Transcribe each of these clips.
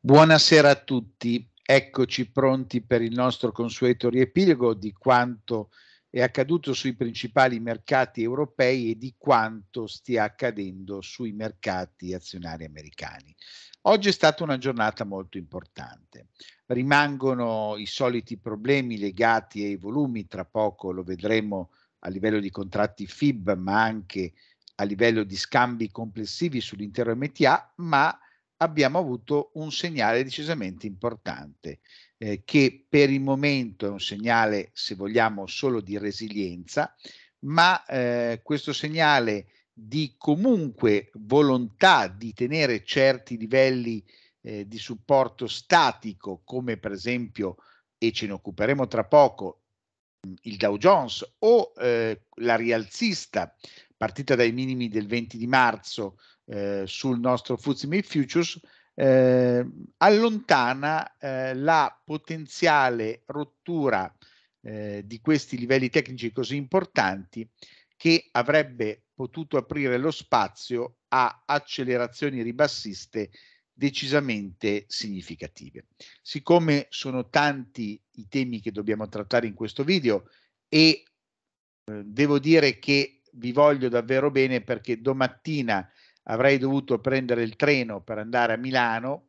Buonasera a tutti, eccoci pronti per il nostro consueto riepilogo di quanto è accaduto sui principali mercati europei e di quanto stia accadendo sui mercati azionari americani. Oggi è stata una giornata molto importante. Rimangono i soliti problemi legati ai volumi, tra poco lo vedremo a livello di contratti FIB, ma anche a livello di scambi complessivi sull'intero MTA, ma abbiamo avuto un segnale decisamente importante, eh, che per il momento è un segnale, se vogliamo, solo di resilienza, ma eh, questo segnale di comunque volontà di tenere certi livelli eh, di supporto statico, come per esempio, e ce ne occuperemo tra poco, mm, il Dow Jones o eh, la rialzista partita dai minimi del 20 di marzo eh, sul nostro FTSE Futures eh, allontana eh, la potenziale rottura eh, di questi livelli tecnici così importanti che avrebbe potuto aprire lo spazio a accelerazioni ribassiste decisamente significative. Siccome sono tanti i temi che dobbiamo trattare in questo video e eh, devo dire che vi voglio davvero bene perché domattina avrei dovuto prendere il treno per andare a Milano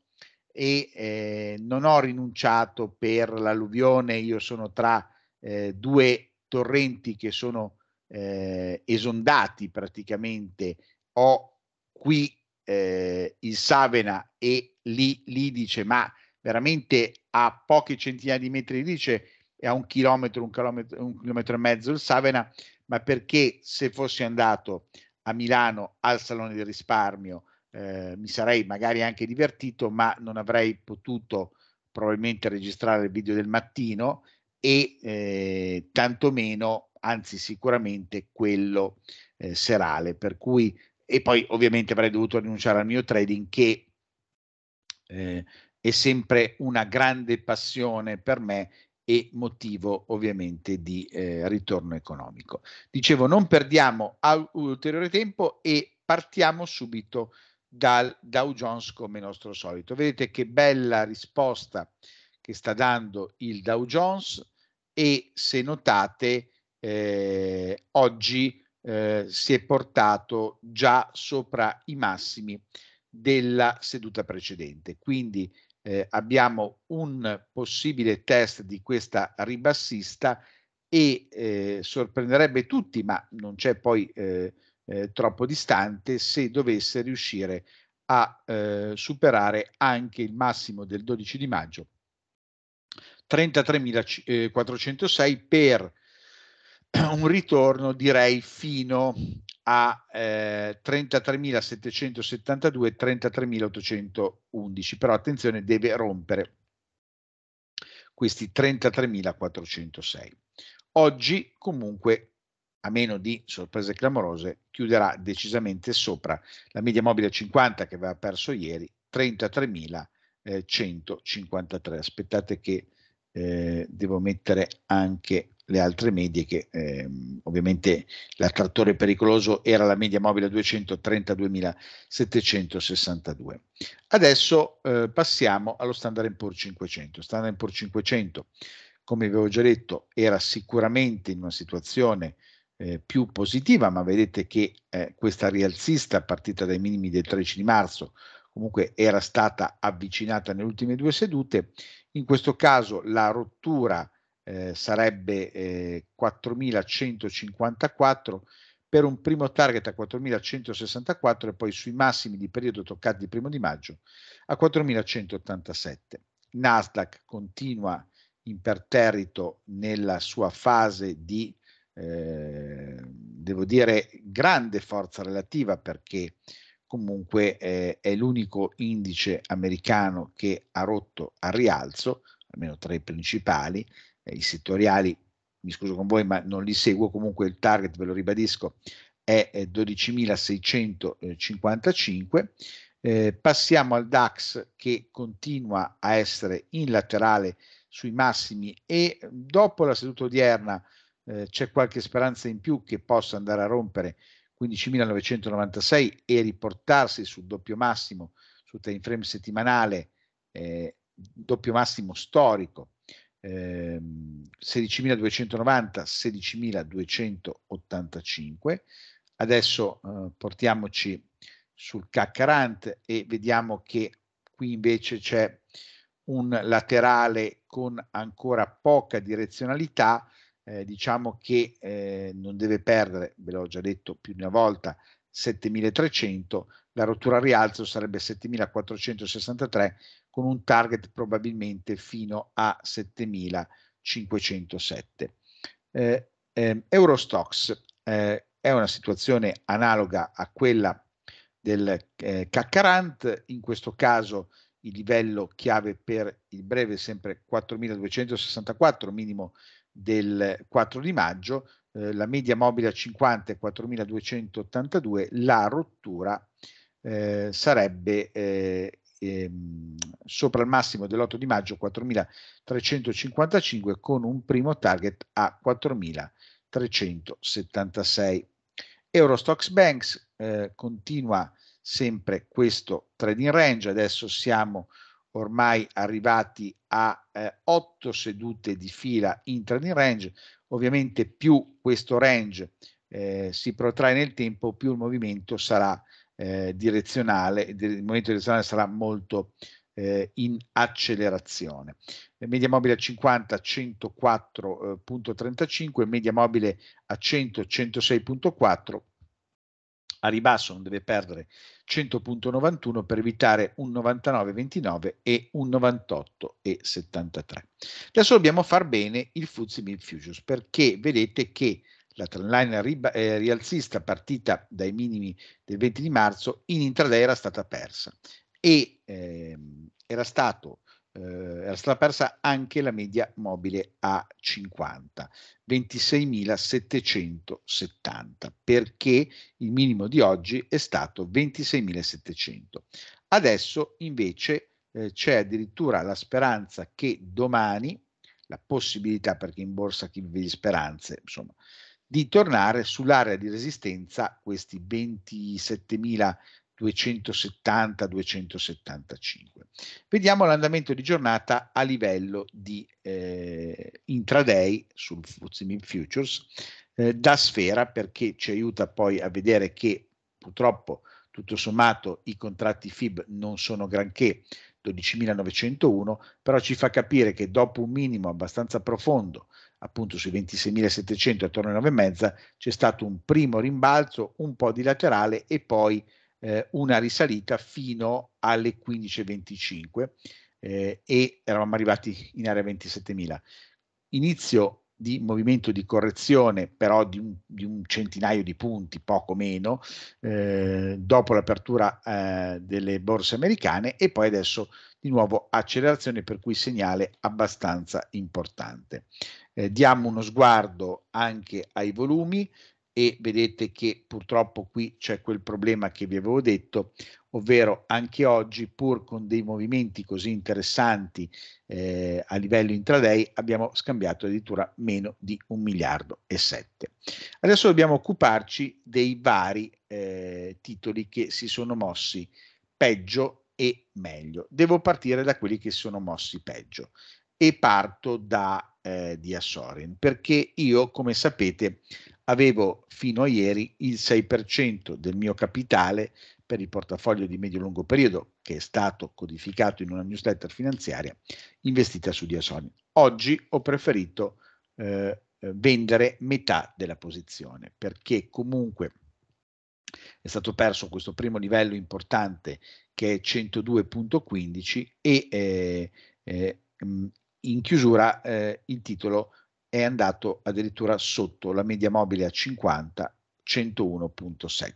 e eh, non ho rinunciato per l'alluvione, io sono tra eh, due torrenti che sono eh, esondati praticamente, ho qui eh, il Savena e lì l'Idice, ma veramente a poche centinaia di metri l'Idice e a un chilometro, un chilometro, un chilometro e mezzo il Savena, ma perché se fossi andato a Milano al Salone del Risparmio, eh, mi sarei magari anche divertito, ma non avrei potuto probabilmente registrare il video del mattino e eh, tantomeno, anzi sicuramente quello eh, serale, per cui e poi ovviamente avrei dovuto rinunciare al mio trading che eh, è sempre una grande passione per me e motivo ovviamente di eh, ritorno economico. Dicevo, non perdiamo ulteriore tempo e partiamo subito dal Dow Jones come nostro solito. Vedete che bella risposta che sta dando il Dow Jones e se notate eh, oggi eh, si è portato già sopra i massimi della seduta precedente. Quindi eh, abbiamo un possibile test di questa ribassista e eh, sorprenderebbe tutti, ma non c'è poi eh, eh troppo distante, se dovesse riuscire a eh, superare anche il massimo del 12 di maggio 33.406 eh, per un ritorno direi fino a eh, 33.772 e 33.811, però attenzione deve rompere questi 33.406. Oggi comunque, a meno di sorprese clamorose, chiuderà decisamente sopra la media mobile 50 che aveva perso ieri, 33.153. Aspettate che eh, devo mettere anche le altre medie che ehm, ovviamente l'attrattore pericoloso era la media mobile 232.762. Adesso eh, passiamo allo Standard Poor's 500. Standard Poor's 500, come vi avevo già detto, era sicuramente in una situazione eh, più positiva, ma vedete che eh, questa rialzista partita dai minimi del 13 di marzo comunque era stata avvicinata nelle ultime due sedute. In questo caso la rottura eh, sarebbe eh, 4154 per un primo target a 4164 e poi sui massimi di periodo toccati il primo di maggio a 4187. Nasdaq continua imperterrito nella sua fase di, eh, devo dire, grande forza relativa perché comunque eh, è l'unico indice americano che ha rotto a rialzo, almeno tra i principali, eh, i settoriali, mi scuso con voi ma non li seguo, comunque il target, ve lo ribadisco, è, 12.655. Eh, eh, passiamo al DAX che continua a essere in laterale sui massimi e dopo la seduta odierna eh, c'è qualche speranza in più che possa andare a rompere 15.996 e riportarsi sul doppio massimo sul time frame settimanale, eh, doppio massimo storico 16.290, ehm, 16.285. Adesso eh, portiamoci sul CAC e vediamo che qui invece c'è un laterale con ancora poca direzionalità, eh, diciamo che eh, non deve perdere, ve l'ho già detto più di una volta, 7300, la rottura a rialzo sarebbe 7463, con un target probabilmente fino a 7507. Eh, eh, Eurostox eh, è una situazione analoga a quella del eh, CAC in questo caso il livello chiave per il breve è sempre 4264 minimo del 4 di maggio, eh, la media mobile a 50 è 4282, la rottura eh, sarebbe eh, Ehm, sopra il massimo dell'8 di maggio 4.355 con un primo target a 4.376. Eurostox Banks eh, continua sempre questo trading range, adesso siamo ormai arrivati a eh, 8 sedute di fila in trading range, ovviamente più questo range eh, si protrae nel tempo, più il movimento sarà eh, direzionale, il momento direzionale sarà molto eh, in accelerazione. Media mobile a 50 104.35, eh, media mobile a 100 106.4, a ribasso non deve perdere 100.91 per evitare un 99.29 e un 98.73. Adesso dobbiamo far bene il Fuzzy Mid Futures perché vedete che la trend line eh, rialzista partita dai minimi del 20 di marzo in intraday era stata persa e ehm, era, stato, eh, era stata persa anche la media mobile a 50, 26.770, perché il minimo di oggi è stato 26.700. Adesso invece eh, c'è addirittura la speranza che domani, la possibilità perché in borsa chi vive di speranze, insomma, di tornare sull'area di resistenza, questi 27.270-275. Vediamo l'andamento di giornata a livello di eh, intraday sul Fuzimin Futures eh, da sfera perché ci aiuta poi a vedere che purtroppo tutto sommato i contratti FIB non sono granché 12.901, però ci fa capire che dopo un minimo abbastanza profondo appunto sui 26.700 attorno alle 9,5 c'è stato un primo rimbalzo un po' di laterale e poi eh, una risalita fino alle 15.25 eh, e eravamo arrivati in area 27.000 inizio di movimento di correzione però di un, di un centinaio di punti poco meno eh, dopo l'apertura eh, delle borse americane e poi adesso di nuovo accelerazione per cui segnale abbastanza importante eh, diamo uno sguardo anche ai volumi e vedete che purtroppo qui c'è quel problema che vi avevo detto, ovvero anche oggi pur con dei movimenti così interessanti eh, a livello intraday abbiamo scambiato addirittura meno di un miliardo e sette. Adesso dobbiamo occuparci dei vari eh, titoli che si sono mossi peggio e meglio. Devo partire da quelli che si sono mossi peggio e parto da eh, di Assorin, perché io, come sapete, avevo fino a ieri il 6% del mio capitale per il portafoglio di medio-lungo periodo, che è stato codificato in una newsletter finanziaria, investita su di Assorin. Oggi ho preferito eh, vendere metà della posizione, perché comunque è stato perso questo primo livello importante che è 102.15 e eh, eh, in chiusura eh, il titolo è andato addirittura sotto la media mobile a 50, 101.7.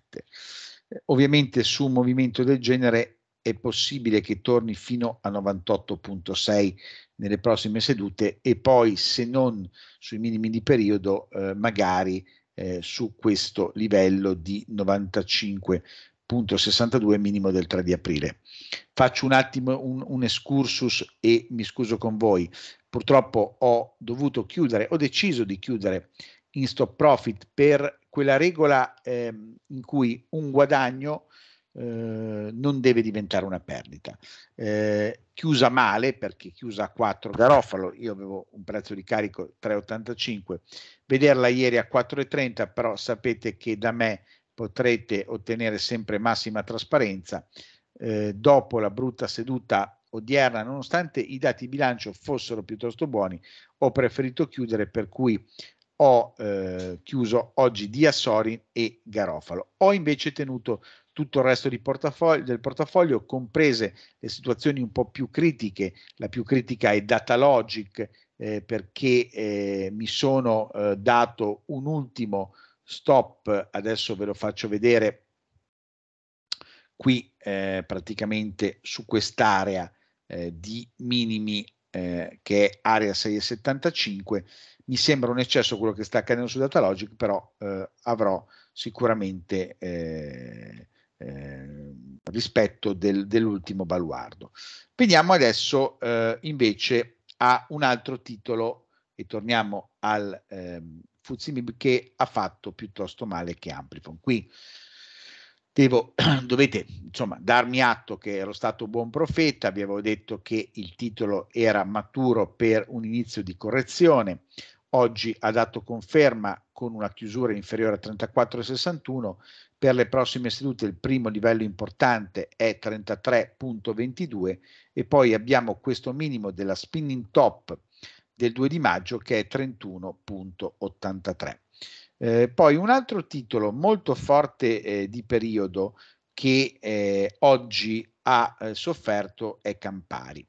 Eh, ovviamente su un movimento del genere è possibile che torni fino a 98.6 nelle prossime sedute e poi se non sui minimi di periodo eh, magari eh, su questo livello di 95 62 minimo del 3 di aprile. Faccio un attimo un, un excursus e mi scuso con voi. Purtroppo ho dovuto chiudere, ho deciso di chiudere in stop profit per quella regola eh, in cui un guadagno eh, non deve diventare una perdita. Eh, chiusa male perché chiusa a 4 Garofalo, io avevo un prezzo di carico 3,85, vederla ieri a 4,30, però sapete che da me potrete ottenere sempre massima trasparenza. Eh, dopo la brutta seduta odierna, nonostante i dati bilancio fossero piuttosto buoni, ho preferito chiudere, per cui ho eh, chiuso oggi Diasorin e Garofalo. Ho invece tenuto tutto il resto portafoglio, del portafoglio, comprese le situazioni un po' più critiche. La più critica è Datalogic, eh, perché eh, mi sono eh, dato un ultimo stop, adesso ve lo faccio vedere qui eh, praticamente su quest'area eh, di minimi eh, che è area 6,75 mi sembra un eccesso quello che sta accadendo su Datalogic però eh, avrò sicuramente eh, eh, rispetto del, dell'ultimo baluardo veniamo adesso invece a un altro titolo e torniamo al, ehm, Fuzimib che ha fatto piuttosto male che Amplifon. Qui devo, dovete insomma darmi atto che ero stato buon profeta, vi avevo detto che il titolo era maturo per un inizio di correzione, oggi ha dato conferma con una chiusura inferiore a 34,61, per le prossime sedute il primo livello importante è 33,22 e poi abbiamo questo minimo della spinning top del 2 di maggio che è 31.83. Eh, poi un altro titolo molto forte eh, di periodo che eh, oggi ha eh, sofferto è Campari.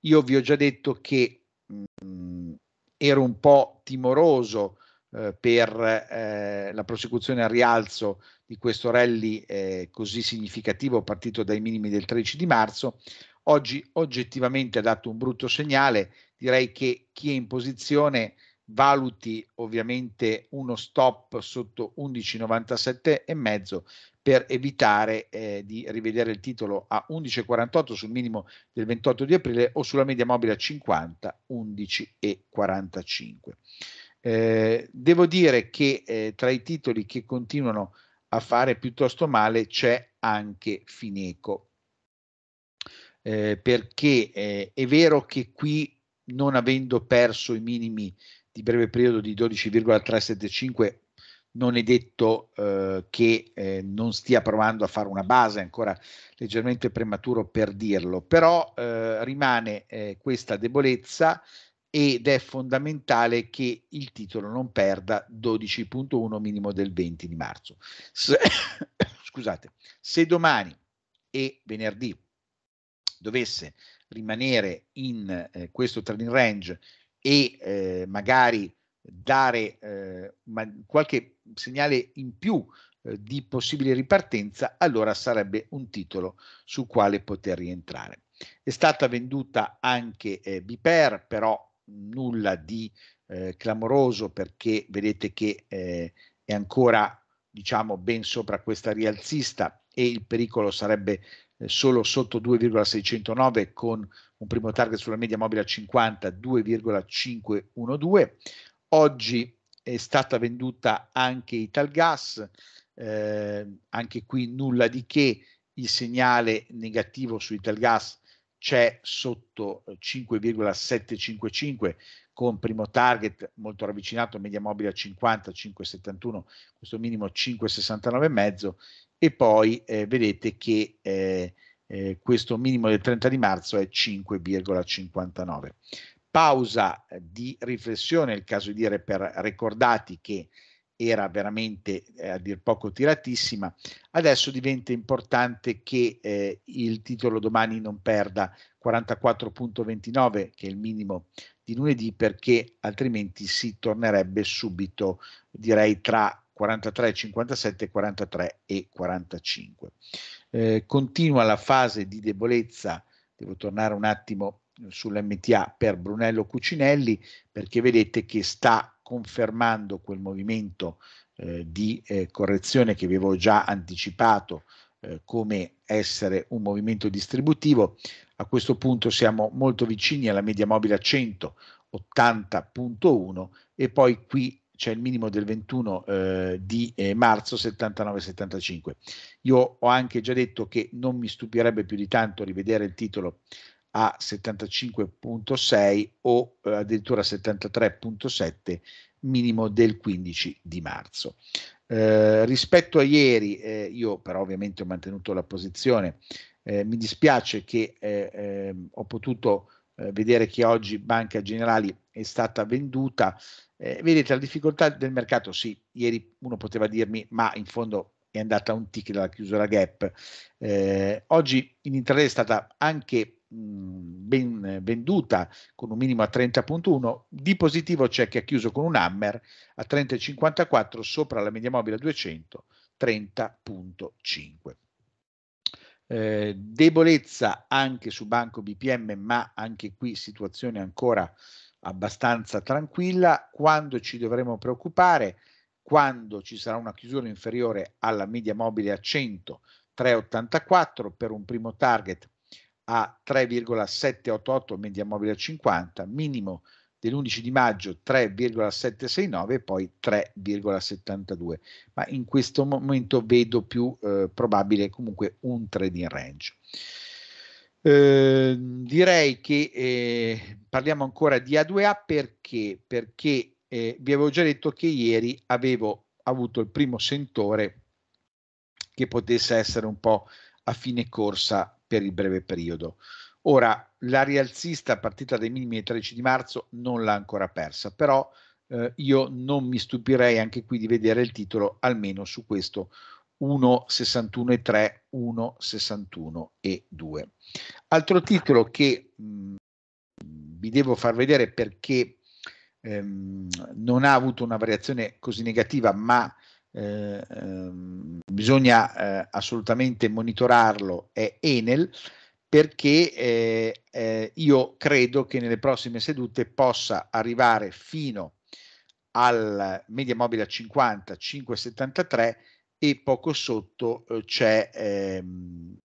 Io vi ho già detto che mh, mm, ero un po' timoroso eh, per eh, la prosecuzione al rialzo di questo rally così significativo partito dai minimi del 13 di marzo oggi oggettivamente ha dato un brutto segnale, direi che chi è in posizione valuti ovviamente uno stop sotto 11,97 e mezzo per evitare eh, di rivedere il titolo a 11,48 sul minimo del 28 di aprile o sulla media mobile a 50 11,45. Eh, devo dire che eh, tra i titoli che continuano a fare piuttosto male c'è anche Fineco eh, perché eh, è vero che qui non avendo perso i minimi di breve periodo di 12,375 non è detto eh, che eh, non stia provando a fare una base, è ancora leggermente prematuro per dirlo, però eh, rimane eh, questa debolezza ed è fondamentale che il titolo non perda 12.1 minimo del 20 di marzo. Se, scusate, se domani e venerdì dovesse rimanere in eh, questo trading range e eh, magari dare eh, ma qualche segnale in più eh, di possibile ripartenza, allora sarebbe un titolo sul quale poter rientrare. È stata venduta anche eh, Biper, però nulla di eh, clamoroso perché vedete che eh, è ancora diciamo ben sopra questa rialzista e il pericolo sarebbe eh, solo sotto 2,609 con un primo target sulla media mobile a 50, 2,512. Oggi è stata venduta anche Italgas, eh, anche qui nulla di che, il segnale negativo su Italgas c'è sotto 5,755 eh, con primo target molto ravvicinato, media mobile a 50, 5,71, questo minimo 5,69 e mezzo, e poi eh, vedete che eh, eh, questo minimo del 30 di marzo è 5,59. Pausa eh, di riflessione, il caso di dire per ricordati che era veramente eh, a dir poco tiratissima, adesso diventa importante che eh, il titolo domani non perda 44.29 che è il minimo di lunedì perché altrimenti si tornerebbe subito direi tra 43, 57, 43 e 45. Eh, continua la fase di debolezza, devo tornare un attimo sull'MTA per Brunello Cucinelli perché vedete che sta confermando quel movimento eh, di eh, correzione che avevo già anticipato eh, come essere un movimento distributivo. A questo punto siamo molto vicini alla media mobile a 100, 80.1 e poi qui c'è il minimo del 21 eh, di eh, marzo 79-75. Io ho anche già detto che non mi stupirebbe più di tanto rivedere il titolo a 75.6 o eh, addirittura 73.7 minimo del 15 di marzo. Eh, rispetto a ieri, eh, io però ovviamente ho mantenuto la posizione, eh, mi dispiace che ehm, ho potuto vedere che oggi Banca Generali è stata venduta, eh, vedete, la difficoltà del mercato, sì, ieri uno poteva dirmi, ma in fondo è andata un tick dalla chiusura gap. Eh, oggi in intraday è stata anche mh, ben venduta con un minimo a 30.1, di positivo c'è che ha chiuso con un hammer a 30.54 sopra la media mobile a 200, 30.5. Eh, debolezza anche su Banco BPM, ma anche qui situazione ancora abbastanza tranquilla, quando ci dovremo preoccupare? Quando ci sarà una chiusura inferiore alla media mobile a 100, 3,84 per un primo target a 3,788 media mobile a 50, minimo dell'11 di maggio 3,769 e poi 3,72, ma in questo momento vedo più eh, probabile comunque un trading range. Ehm, direi che eh, parliamo ancora di A2A perché, perché eh, vi avevo già detto che ieri avevo avuto il primo sentore che potesse essere un po' a fine corsa per il breve periodo. Ora, la rialzista partita dai minimi del 13 di marzo non l'ha ancora persa, però eh, io non mi stupirei anche qui di vedere il titolo almeno su questo e 3, e 2. Altro titolo che mh, vi devo far vedere perché ehm, non ha avuto una variazione così negativa, ma eh, ehm, bisogna eh, assolutamente monitorarlo, è Enel, perché eh, eh, io credo che nelle prossime sedute possa arrivare fino al media mobile a 50, 5,73 e poco sotto eh, c'è ehm,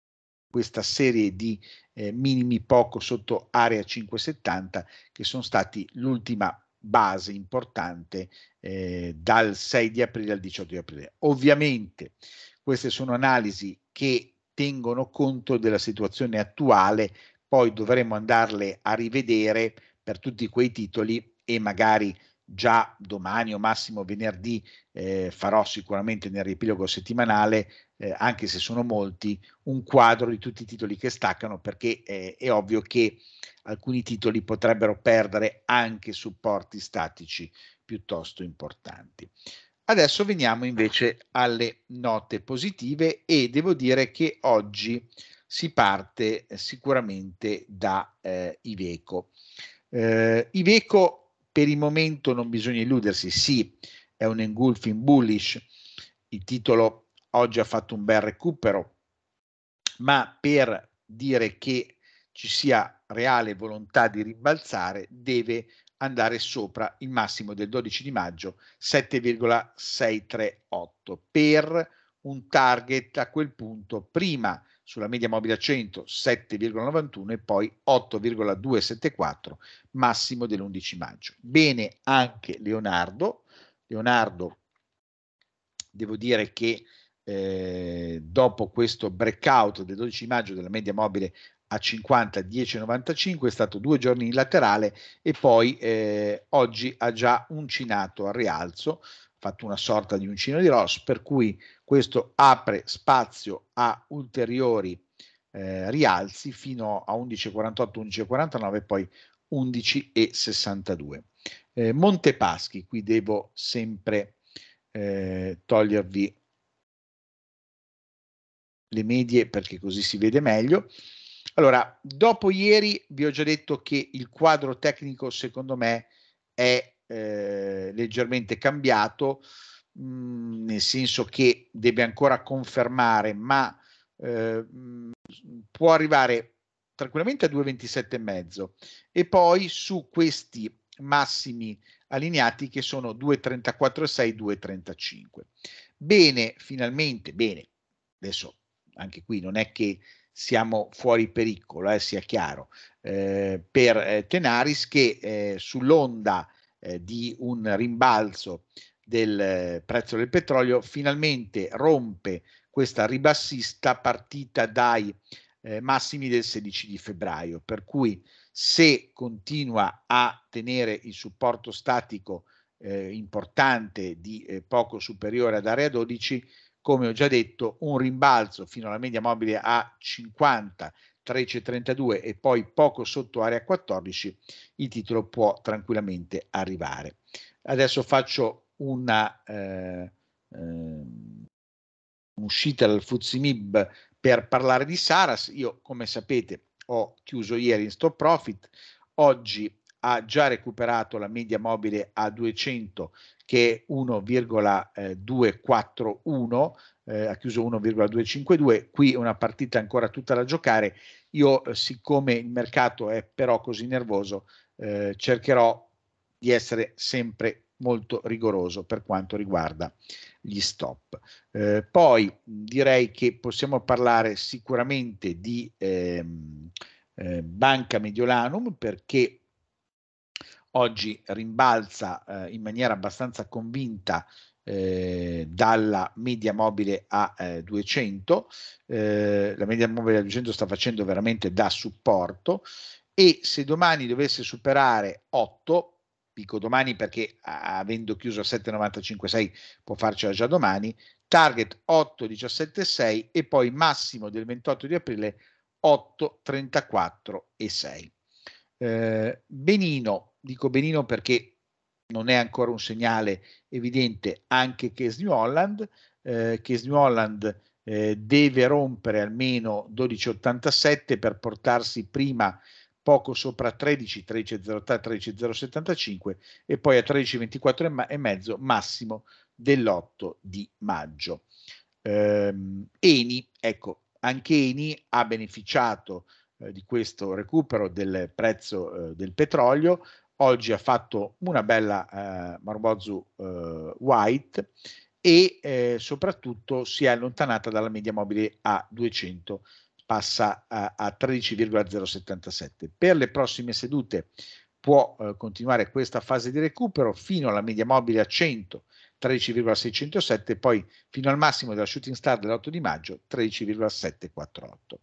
questa serie di eh, minimi poco sotto area 570 che sono stati l'ultima base importante eh, dal 6 di aprile al 18 di aprile. Ovviamente queste sono analisi che tengono conto della situazione attuale, poi dovremo andarle a rivedere per tutti quei titoli e magari già domani o massimo venerdì eh, farò sicuramente nel riepilogo settimanale, eh, anche se sono molti, un quadro di tutti i titoli che staccano perché eh, è ovvio che alcuni titoli potrebbero perdere anche supporti statici piuttosto importanti. Adesso veniamo invece alle note positive e devo dire che oggi si parte sicuramente da eh, Iveco. Eh, Iveco per il momento non bisogna illudersi, sì, è un engulfing bullish, il titolo oggi ha fatto un bel recupero, ma per dire che ci sia reale volontà di rimbalzare deve andare sopra il massimo del 12 di maggio 7,638 per un target a quel punto prima sulla media mobile a 100 7,91 e poi 8,274 massimo dell'11 maggio. Bene anche Leonardo, Leonardo devo dire che eh, dopo questo breakout del 12 maggio della media mobile a 50 10,95 è stato due giorni in laterale e poi eh, oggi ha già uncinato al rialzo, ha fatto una sorta di uncino di Ross per cui questo apre spazio a ulteriori eh, rialzi fino a 11,48, 11,49 e poi 11,62. Eh, Montepaschi, qui devo sempre eh, togliervi le medie perché così si vede meglio. Allora, dopo ieri vi ho già detto che il quadro tecnico secondo me è eh, leggermente cambiato. Mhmm, nel senso che deve ancora confermare, ma eh, può arrivare tranquillamente a 2,27,5 e poi su questi massimi allineati che sono 2,34,6, 2,35. Bene, finalmente, bene, adesso anche qui non è che siamo fuori pericolo, eh, sia chiaro, eh, per eh, Tenaris che eh, sull'onda eh, di un rimbalzo del eh, prezzo del petrolio, finalmente rompe questa ribassista partita dai eh, massimi del 16 di febbraio, per cui se continua a tenere il supporto statico eh, importante di eh, poco superiore ad area 12, come ho già detto, un rimbalzo fino alla media mobile a 50 13,32 e poi poco sotto area 14, il titolo può tranquillamente arrivare. Adesso faccio una eh, eh, uscita dal Fuzimib per parlare di Saras. Io, come sapete, ho chiuso ieri in stop profit, oggi ha già recuperato la media mobile a 200 che è 1,241, eh, eh, ha chiuso 1,252, qui è una partita ancora tutta da giocare. Io, eh, siccome il mercato è però così nervoso, eh, cercherò di essere sempre molto rigoroso per quanto riguarda gli stop. Eh, poi direi che possiamo parlare sicuramente di ehm, eh, Banca Mediolanum perché oggi rimbalza eh, in maniera abbastanza convinta eh, dalla media mobile a eh, 200, eh, la media mobile a 200 sta facendo veramente da supporto e se domani dovesse superare 8 dico domani perché avendo chiuso a 7,95,6 può farcela già domani, target 8,17,6 e poi massimo del 28 di aprile 8,34,6. Eh, benino, dico benino perché non è ancora un segnale evidente anche che New Holland, eh, Case New Holland eh, deve rompere almeno 12,87 per portarsi prima poco sopra 13, 13,03, 13,075 e poi a 13,24 e mezzo massimo dell'8 di maggio. Ehm, Eni, ecco, anche Eni ha beneficiato eh, di questo recupero del prezzo eh, del petrolio, oggi ha fatto una bella eh, Marbozu eh, White e eh, soprattutto si è allontanata dalla media mobile a 200 passa a, a 13,077. Per le prossime sedute può eh, continuare questa fase di recupero fino alla media mobile a 100, 13,607, poi fino al massimo della shooting star dell'8 di maggio, 13,748.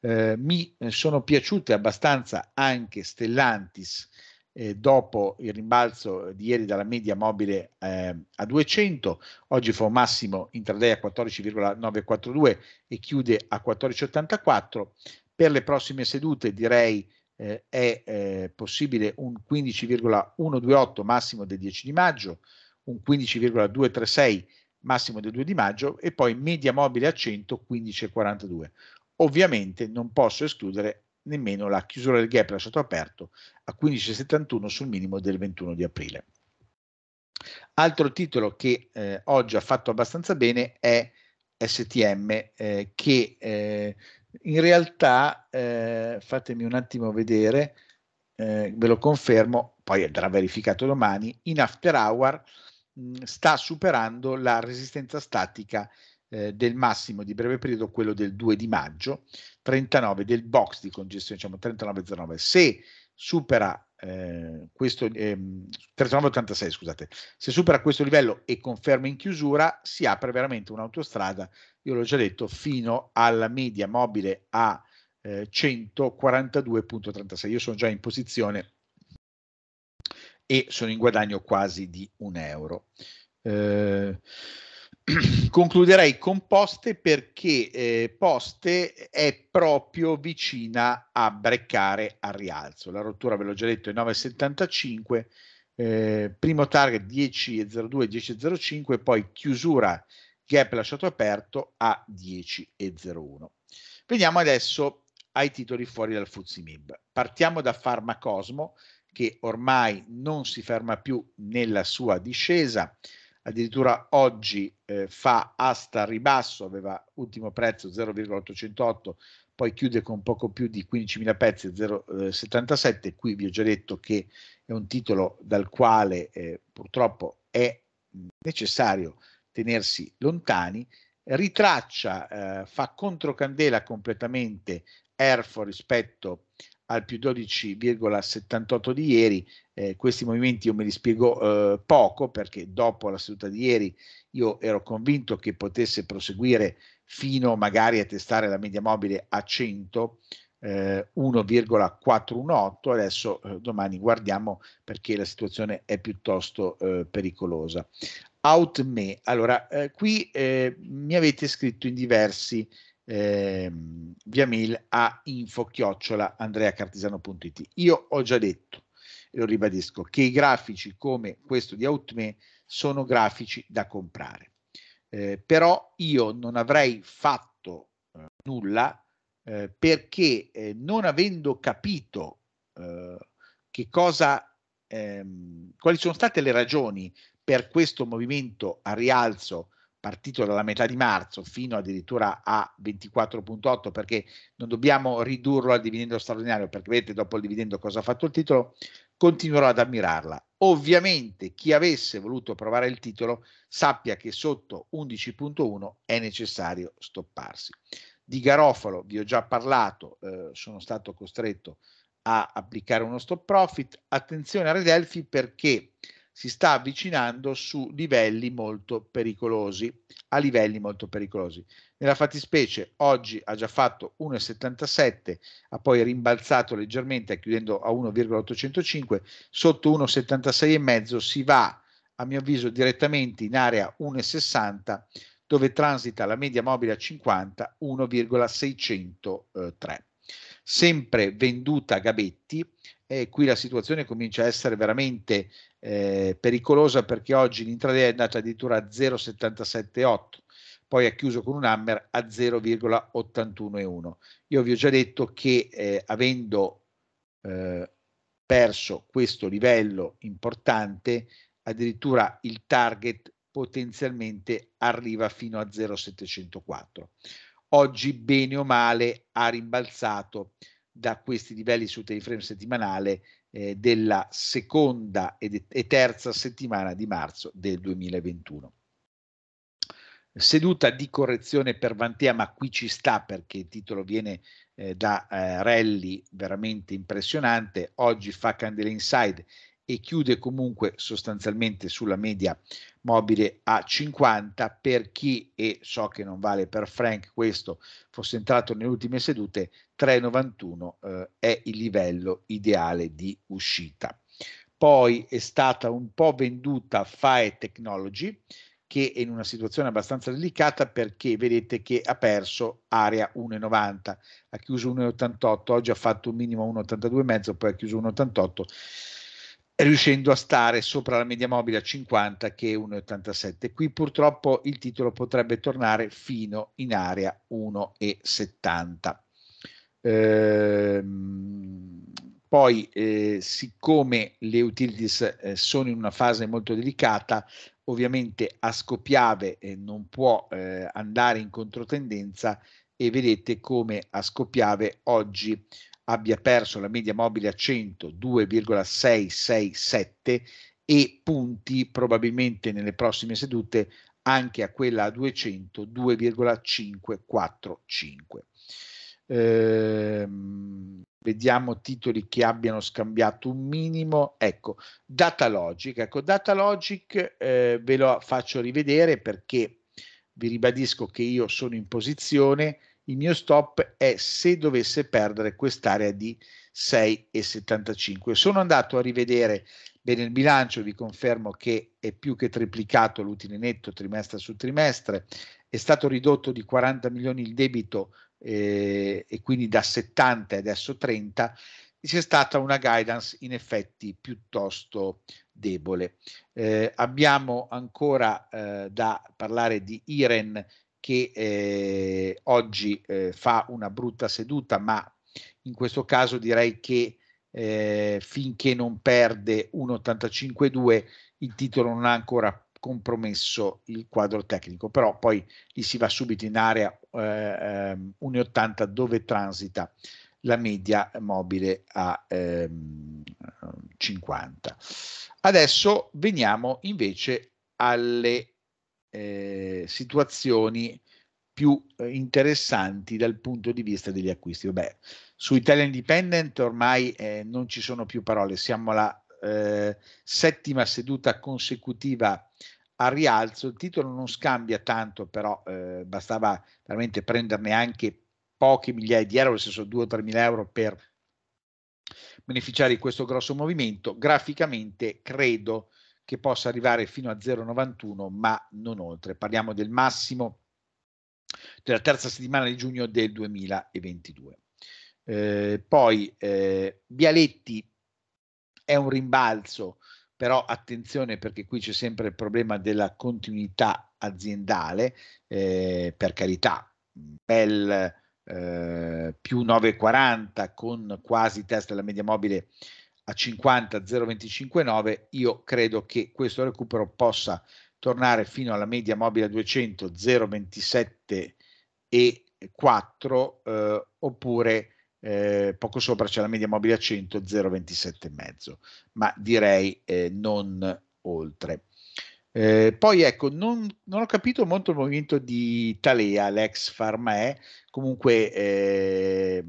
Eh, mi eh, sono piaciute abbastanza anche Stellantis eh, dopo il rimbalzo di ieri dalla media mobile eh, a 200, oggi fa un massimo intraday a 14,942 e chiude a 14,84. Per le prossime sedute direi eh, è eh, possibile un 15,128 massimo del 10 di maggio, un 15,236 massimo del 2 di maggio e poi media mobile a 100, 15,42. Ovviamente non posso escludere nemmeno la chiusura del gap lasciato aperto a 15,71 sul minimo del 21 di aprile. Altro titolo che eh, oggi ha fatto abbastanza bene è STM eh, che eh, in realtà, eh, fatemi un attimo vedere, eh, ve lo confermo, poi andrà verificato domani, in after hour mh, mm, sta superando la resistenza statica eh, del massimo di breve periodo, quello del 2 di maggio, 39 del box di congestione, diciamo 39,09. Se supera eh, questo eh, 39,86, scusate, se supera questo livello e conferma in chiusura, si apre veramente un'autostrada, io l'ho già detto, fino alla media mobile a eh, 142,36. Io sono già in posizione e sono in guadagno quasi di un euro. Eh, concluderei con Poste perché eh, Poste è proprio vicina a breccare al rialzo. La rottura, ve l'ho già detto, è 9,75, eh, primo target 10,02, 10,05, poi chiusura gap lasciato aperto a 10,01. Veniamo adesso ai titoli fuori dal Fuzimib. Partiamo da Farmacosmo che ormai non si ferma più nella sua discesa addirittura oggi eh, fa asta ribasso, aveva ultimo prezzo 0,808, poi chiude con poco più di 15.000 pezzi 0,77, qui vi ho già detto che è un titolo dal quale eh, purtroppo è necessario tenersi lontani, ritraccia, eh, fa controcandela completamente Erfo rispetto a al più 12,78 di ieri. Eh, questi movimenti io me li spiego eh, poco perché dopo la seduta di ieri io ero convinto che potesse proseguire fino magari a testare la media mobile a 100. Eh, 1,418 adesso eh, domani guardiamo perché la situazione è piuttosto eh, pericolosa out me allora eh, qui mi avete scritto in diversi ehm, via mail a info Io ho già detto, e lo ribadisco, che i grafici come questo di Outme sono grafici da comprare. Eh, però io non avrei fatto eh, nulla eh, perché eh, non avendo capito eh, che cosa, ehm, quali sono state le ragioni per questo movimento a rialzo partito dalla metà di marzo fino addirittura a 24.8 perché non dobbiamo ridurlo al dividendo straordinario perché vedete dopo il dividendo cosa ha fatto il titolo, continuerò ad ammirarla. Ovviamente chi avesse voluto provare il titolo sappia che sotto 11.1 è necessario stopparsi. Di Garofalo vi ho già parlato, eh, sono stato costretto a applicare uno stop profit. Attenzione a Redelfi perché si sta avvicinando su livelli molto pericolosi, a livelli molto pericolosi. Nella fattispecie oggi ha già fatto 1,77, ha poi rimbalzato leggermente chiudendo a 1,805, sotto 1,76,5 si va a mio avviso direttamente in area 1,60 dove transita la media mobile a 50 1,603. Sempre venduta Gabetti, eh, qui la situazione comincia a essere veramente eh, pericolosa perché oggi l'intraday è andata addirittura a 0,778, poi ha chiuso con un hammer a 0,811. Io vi ho già detto che eh, avendo eh, perso questo livello importante, addirittura il target potenzialmente arriva fino a 0,704. Oggi bene o male ha rimbalzato da questi livelli sul teleframe settimanale eh, della seconda e, e terza settimana di marzo del 2021. Seduta di correzione per Vantea, ma qui ci sta perché il titolo viene eh, da eh, rally veramente impressionante. Oggi fa Candela Inside e chiude comunque sostanzialmente sulla media mobile a 50 per chi, e so che non vale per Frank questo, fosse entrato nelle ultime sedute, 3,91 eh, è il livello ideale di uscita. Poi è stata un po' venduta FAE Technology, che è in una situazione abbastanza delicata perché vedete che ha perso area 1,90, ha chiuso 1,88, oggi ha fatto un minimo 1,82 mezzo poi ha chiuso 1,88 riuscendo a stare sopra la media mobile a 50 che è 1,87. Qui purtroppo il titolo potrebbe tornare fino in area 1,70. Ehm, poi, eh, siccome le utilities eh, sono in una fase molto delicata, ovviamente a scoppiave eh, non può eh, andare in controtendenza e vedete come a scoppiave oggi abbia perso la media mobile a 100 2,667 e punti probabilmente nelle prossime sedute anche a quella a 200 2,545. Ehm, vediamo titoli che abbiano scambiato un minimo. Ecco, Datalogic. Ecco, Datalogic eh, ve lo faccio rivedere perché vi ribadisco che io sono in posizione il mio stop è se dovesse perdere quest'area di 6,75. Sono andato a rivedere bene il bilancio, vi confermo che è più che triplicato l'utile netto trimestre su trimestre, è stato ridotto di 40 milioni il debito eh, e quindi da 70 adesso 30 c'è stata una guidance in effetti piuttosto debole. Eh, abbiamo ancora eh, da parlare di IREN che eh, oggi eh, fa una brutta seduta, ma in questo caso direi che eh, finché non perde 1,85,2 il titolo non ha ancora compromesso il quadro tecnico, però poi lì si va subito in area 1,80 eh, ehm, dove transita la media mobile a ehm, 50. Adesso veniamo invece alle eh, situazioni più eh, interessanti dal punto di vista degli acquisti. Vabbè, su Italian Independent ormai eh, non ci sono più parole, siamo alla eh, settima seduta consecutiva a rialzo, il titolo non scambia tanto, però eh, bastava veramente prenderne anche poche migliaia di euro, nel senso 2-3 mila euro per beneficiare di questo grosso movimento. Graficamente credo che possa arrivare fino a 0,91 ma non oltre. Parliamo del massimo della terza settimana di giugno del 2022. Eh, poi eh, Bialetti è un rimbalzo, però attenzione perché qui c'è sempre il problema della continuità aziendale, eh, per carità, bel eh, più 9,40 con quasi test della media mobile a 50 0,259 io credo che questo recupero possa tornare fino alla media mobile 200 0,27 e 4 eh, oppure eh, poco sopra c'è la media mobile a 100 0,27,5 ma direi eh, non oltre. Eh, poi ecco, non, non, ho capito molto il movimento di Talea, l'ex Farmae, comunque eh,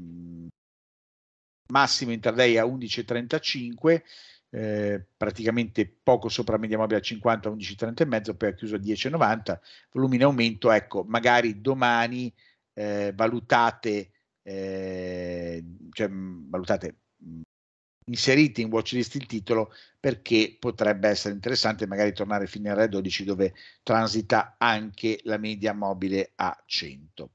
massimo intraday a 11,35, eh, praticamente poco sopra media mobile a 50, 11,30 poi ha chiuso a 10,90, volumi in aumento, ecco, magari domani eh, valutate, eh, cioè, valutate, inserite in watchlist il titolo perché potrebbe essere interessante magari tornare fino al 12 dove transita anche la media mobile a 100.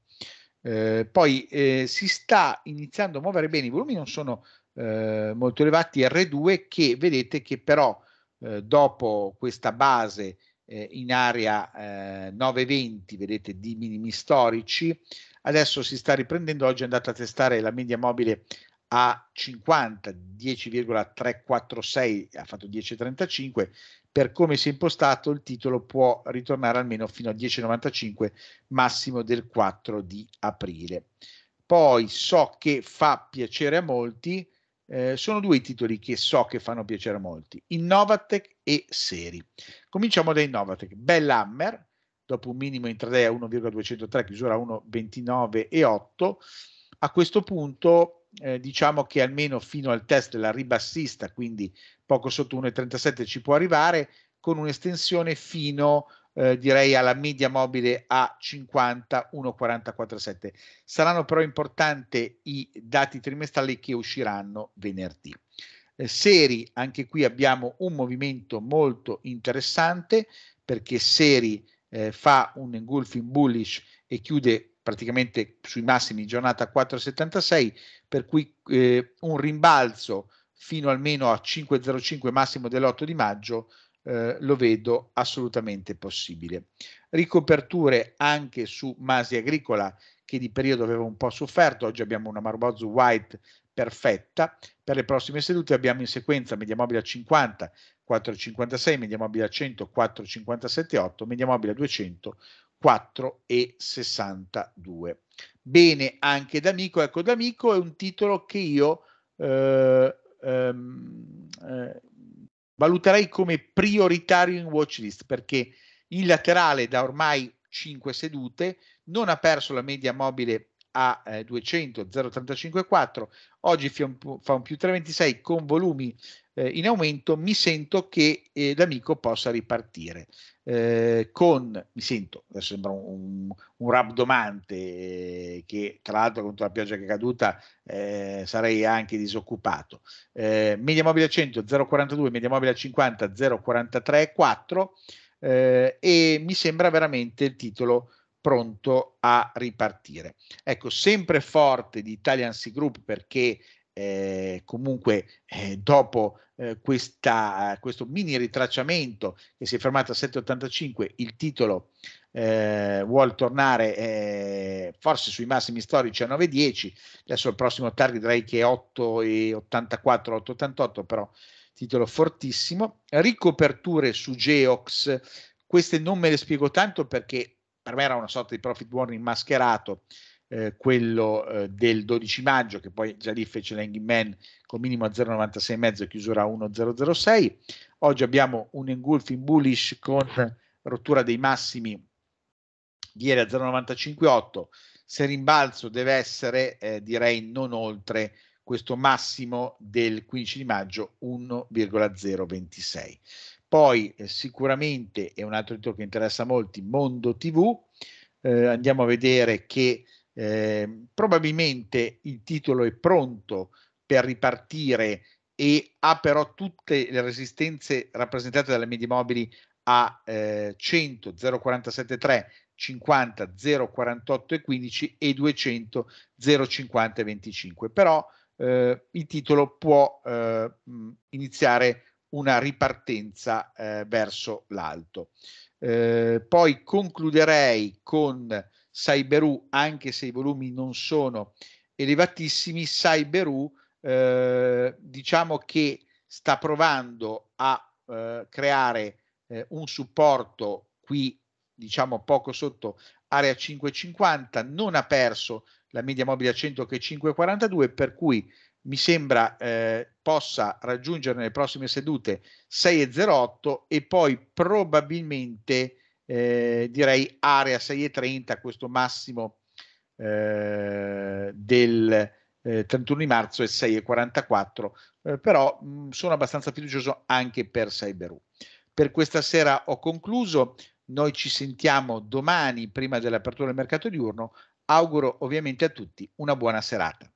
Ehm, poi eh, si sta iniziando a muovere bene, i volumi non sono eh, molto elevati, R2 che vedete che però ehm, dopo questa base ehm, in area 920, vedete di minimi storici, adesso si sta riprendendo, oggi è andata a testare la media mobile a 50, 10,346 ha fatto 10,35, per come si è impostato il titolo può ritornare almeno fino a 10,95 massimo del 4 di aprile. Poi so che fa piacere a molti, eh, sono due i titoli che so che fanno piacere a molti, Innovatec e Seri. Cominciamo da Innovatec, Bellhammer, dopo un minimo intraday a 1,203, chiusura a 1,29,8, a questo punto eh, diciamo che almeno fino al test della ribassista, quindi poco sotto 1,37 ci può arrivare, con un'estensione fino eh, direi alla media mobile a 50 1,447. Saranno però importanti i dati trimestrali che usciranno venerdì. Eh, seri, anche qui abbiamo un movimento molto interessante perché Seri eh, fa un engulfing bullish e chiude praticamente sui massimi in giornata 4,76, per cui eh, un rimbalzo fino almeno a 5,05 massimo dell'8 di maggio eh, lo vedo assolutamente possibile. Ricoperture anche su Masi Agricola che di periodo aveva un po' sofferto, oggi abbiamo una Marbozu White perfetta, per le prossime sedute abbiamo in sequenza media mobile a 50, 4,56, media mobile a 100, 4,57,8, media mobile a 200, 4,62. Bene anche d'amico, ecco d'amico è un titolo che io eh, ehm, eh, valuterei come prioritario in watchlist perché in laterale da ormai 5 sedute non ha perso la media mobile a eh, 200 0,354 oggi fa un, fa un più 3,26 con volumi eh, in aumento mi sento che eh, l'amico possa ripartire eh, con, mi sento, adesso sembra un, un rabdomante, eh, che tra l'altro contro la pioggia che è caduta eh, sarei anche disoccupato. Eh, media mobile a 100 042, media mobile a 50 0,43,4 4 e mi sembra veramente il titolo pronto a ripartire. Ecco, sempre forte di Italian Sea Group perché eh, comunque eh, dopo eh, questa, questo mini ritracciamento che si è fermato a 7,85 il titolo eh, vuole tornare eh, forse sui massimi storici a 9,10 adesso il prossimo target direi che è 8,84 8,88 però titolo fortissimo ricoperture su Geox queste non me le spiego tanto perché per me era una sorta di profit warning mascherato eh, quello eh, del 12 maggio, che poi già lì fece l'Hanging Man con minimo a 0,96,5 e chiusura a 1,006. Oggi abbiamo un engulfing bullish con rottura dei massimi di ieri a 0,95,8. Se rimbalzo deve essere, eh, direi, non oltre questo massimo del 15 di maggio 1,026. Poi eh, sicuramente è un altro titolo che interessa molti, Mondo TV. Eh, andiamo a vedere che eh, probabilmente il titolo è pronto per ripartire e ha però tutte le resistenze rappresentate dalle medie mobili a eh, 100, 0,473, 50, 0,48 e 15 e 200, 0,50 e 25. Però eh, il titolo può eh, iniziare una ripartenza eh, verso l'alto. Eh, poi concluderei con Saiberu, anche se i volumi non sono elevatissimi, Saiberu eh, diciamo che sta provando a eh, creare eh, un supporto qui diciamo poco sotto area 550, non ha perso la media mobile a 100 che è 542, per cui mi sembra eh, possa raggiungere nelle prossime sedute 6,08 e poi probabilmente eh, direi area 6,30, questo massimo eh, del eh, 31 di marzo è 6,44, eh, però mh, sono abbastanza fiducioso anche per Cyberù. Per questa sera ho concluso, noi ci sentiamo domani prima dell'apertura del mercato diurno, auguro ovviamente a tutti una buona serata.